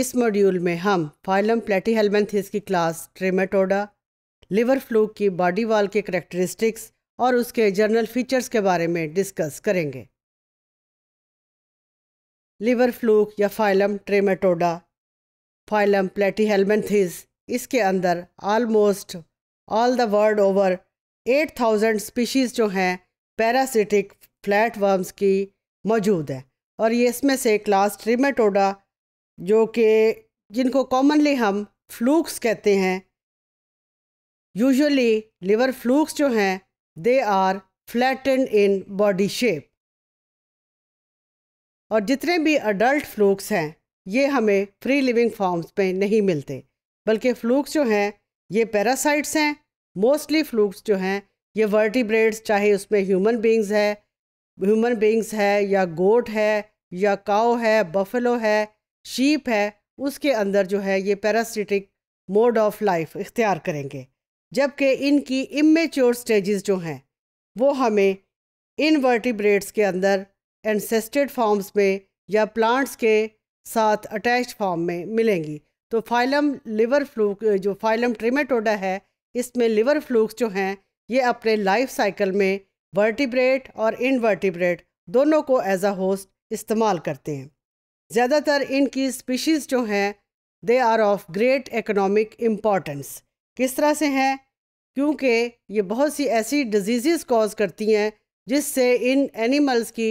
इस मॉड्यूल में हम फाइलम प्लेटीहेलमेंथिस की क्लास ट्रेमेटोडा लिवर फ्लू की बॉडी वाल के करेक्टरिस्टिक्स और उसके जनरल फीचर्स के बारे में डिस्कस करेंगे लिवर फ्लूक या फाइलम ट्रेमेटोडा फाइलम प्लेटीहेलमेंथिस इसके अंदर almost all the world over 8000 species जो हैं पैरासिटिक फ्लैट वर्म्स की मौजूद है और ये इसमें से क्लास ट्रीमेटोडा जो कि जिनको कॉमनली हम फ्लूक्स कहते हैं यूजुअली लिवर फ्लूक्स जो हैं they are flatten in body shape और जितने भी अडल्ट फ्लूक्स हैं ये हमें फ्री लिविंग फॉर्म्स में नहीं मिलते बल्कि फ्लूक्स जो हैं ये पैरासाइट्स हैं मोस्टली फ्लूक्स जो हैं ये वर्टिब्रेड्स चाहे उसमें ह्यूमन बींग्स है ह्यूमन बींग्स है या गोट है या काओ है बफेलो है शीप है उसके अंदर जो है ये पैरासिटिक मोड ऑफ लाइफ इख्तियार करेंगे जबकि इनकी इमेच्योर स्टेजेस जो हैं वो हमें इन वर्टिब्रेट्स के अंदर एनसेस्टेड फॉर्म्स में या प्लांट्स के साथ अटैच्ड फॉर्म में मिलेंगी तो फाइलम लिवर फ्लूक जो फाइलम ट्रिमेटोडा है इसमें लिवर फ्लूक्स जो हैं ये अपने लाइफ साइकिल में वर्टिब्रेट और इनवर्टिब्रेट दोनों को एज अ होस्ट इस्तेमाल करते हैं ज़्यादातर इनकी स्पीशीज़ जो हैं they are of great economic importance किस तरह से हैं क्योंकि ये बहुत सी ऐसी डिजीज़ कॉज करती हैं जिससे इन एनिमल्स की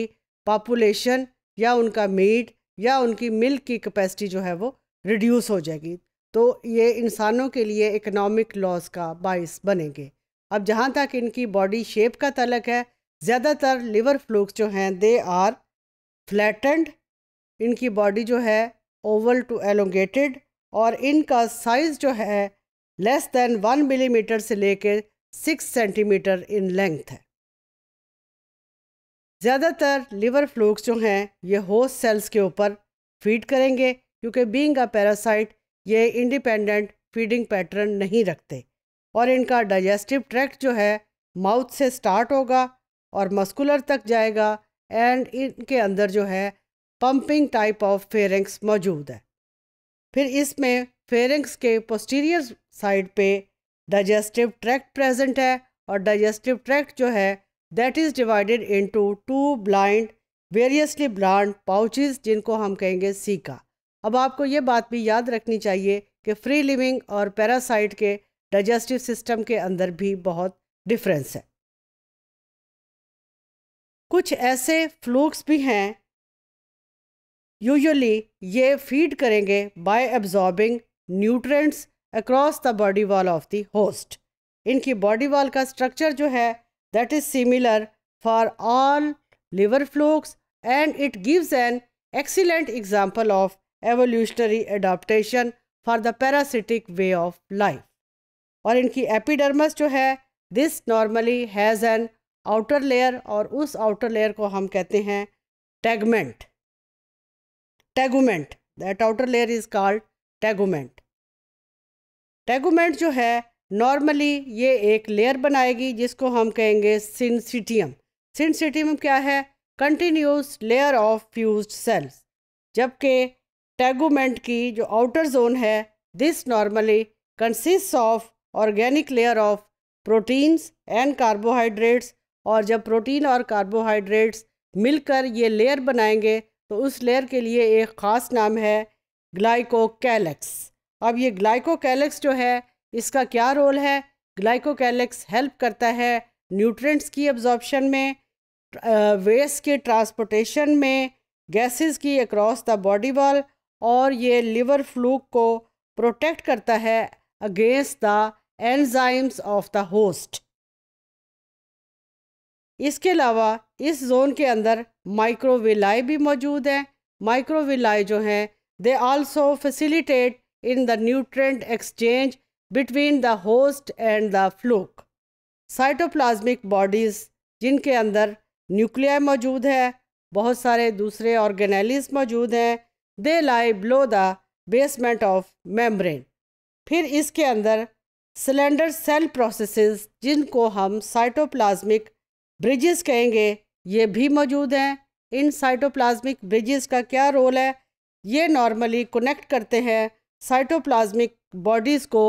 पॉपुलेशन या उनका मीट या उनकी मिल्क की कैपेसिटी जो है वो रिड्यूस हो जाएगी तो ये इंसानों के लिए इकोनॉमिक लॉस का बायस बनेंगे अब जहाँ तक इनकी बॉडी शेप का तलक है ज़्यादातर लिवर फ्लूक्स जो हैं दे आर फ्लैटेंड इनकी बॉडी जो है ओवल टू एलोंगेटेड और इनका साइज़ जो है लेस दैन वन मिलीमीटर से लेकर सिक्स सेंटीमीटर इन लेंथ है ज़्यादातर लिवर फ्लूक्स जो हैं ये होस्ट सेल्स के ऊपर फीड करेंगे क्योंकि बींग अ पैरासाइट ये इंडिपेंडेंट फीडिंग पैटर्न नहीं रखते और इनका डाइजेस्टिव ट्रैक्ट जो है माउथ से स्टार्ट होगा और मस्कुलर तक जाएगा एंड इनके अंदर जो है पंपिंग टाइप ऑफ फेरेंक्स मौजूद है फिर इसमें फेरेंक्स के पोस्टीरियर साइड पे डाइजेस्टिव ट्रैक्ट प्रेजेंट है और डाइजेस्टिव ट्रैक्ट जो है that is divided into two blind variously blind pouches जिनको हम कहेंगे सीका अब आपको ये बात भी याद रखनी चाहिए कि फ्री लिविंग और पैरासाइट के डाइजेस्टिव सिस्टम के अंदर भी बहुत डिफरेंस है कुछ ऐसे फ्लूक्स भी हैं यूजली ये फीड करेंगे by absorbing nutrients across the body wall of the host इनकी बॉडी वॉल का स्ट्रक्चर जो है that is similar for all liver flukes and it gives an excellent example of evolutionary adaptation for the parasitic way of life और इनकी epidermis जो है this normally has an outer layer और उस outer layer को हम कहते हैं tegument tegument that outer layer is called टैगोमेंट टैगोमेंट जो है नॉर्मली ये एक लेयर बनाएगी जिसको हम कहेंगे सिंसिटियम सिंसिटियम क्या है continuous layer of fuse cells जबकि टैगोमेंट की जो आउटर जोन है this normally consist of organic layer of proteins and carbohydrates और जब प्रोटीन और कार्बोहाइड्रेट्स मिलकर ये लेयर बनाएंगे तो उस लेयर के लिए एक ख़ास नाम है ग्लाइकोकैलेक्स अब ये ग्लाइकोकैलेक्स जो है इसका क्या रोल है ग्लाइकोकैलेक्स हेल्प करता है न्यूट्रेंट्स की एब्जॉर्प्शन में वेस्ट के ट्रांसपोर्टेशन में गैसेस की अक्रॉस द बॉडी वॉल और ये लिवर फ्लूक को प्रोटेक्ट करता है against the enzymes of the host इसके अलावा इस जोन के अंदर माइक्रोविलाए भी मौजूद हैं माइक्रोविलाए जो हैं they also facilitate in the nutrient exchange between the host and the fluke cytoplasmic bodies जिनके अंदर न्यूक्लिया मौजूद है बहुत सारे दूसरे ऑर्गेनेलिस मौजूद हैं they lie below the basement of membrane फिर इसके अंदर सिलेंडर सेल प्रोसेसेस जिनको हम साइटोप्लाज्मिक ब्रिजेस कहेंगे ये भी मौजूद हैं इन साइटोप्लाज्मिक ब्रिजेस का क्या रोल है ये नॉर्मली कनेक्ट करते हैं साइटोप्लाज्मिक बॉडीज़ को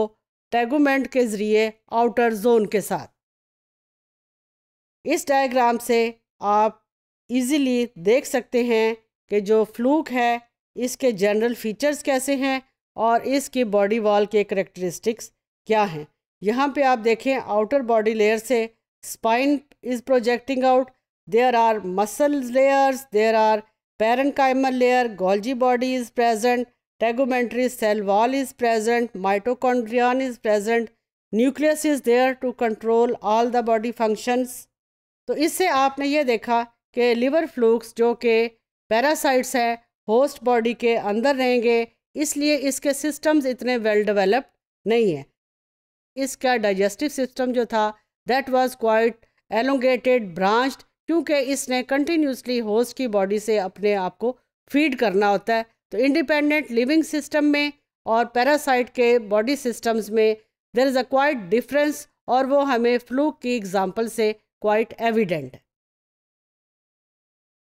टैगोमेंट के ज़रिए आउटर जोन के साथ इस डायग्राम से आप इजीली देख सकते हैं कि जो फ्लूक है इसके जनरल फीचर्स कैसे हैं और इसकी बॉडी वॉल के करेक्टरिस्टिक्स क्या हैं यहाँ पे आप देखें आउटर बॉडी लेयर से spine is projecting out There are muscle layers, there are parenchymal layer, Golgi body is present, tegumentary cell wall is present, mitochondrion is present, nucleus is there to control all the body functions तो इससे आपने ये देखा कि liver flukes जो कि parasites हैं host body के अंदर रहेंगे इसलिए इसके सिस्टम्स इतने वेल डेवलप्ड नहीं है इसका डाइजेस्टिव सिस्टम जो था that was quite elongated branched क्योंकि इसने कंटिन्यूसली होस्ट की बॉडी से अपने आप को फीड करना होता है तो इंडिपेंडेंट लिविंग सिस्टम में और पैरासाइट के बॉडी सिस्टम्स में there is a quite difference और वो हमें फ्लू की एग्ज़ाम्पल से क्वाइट एविडेंट है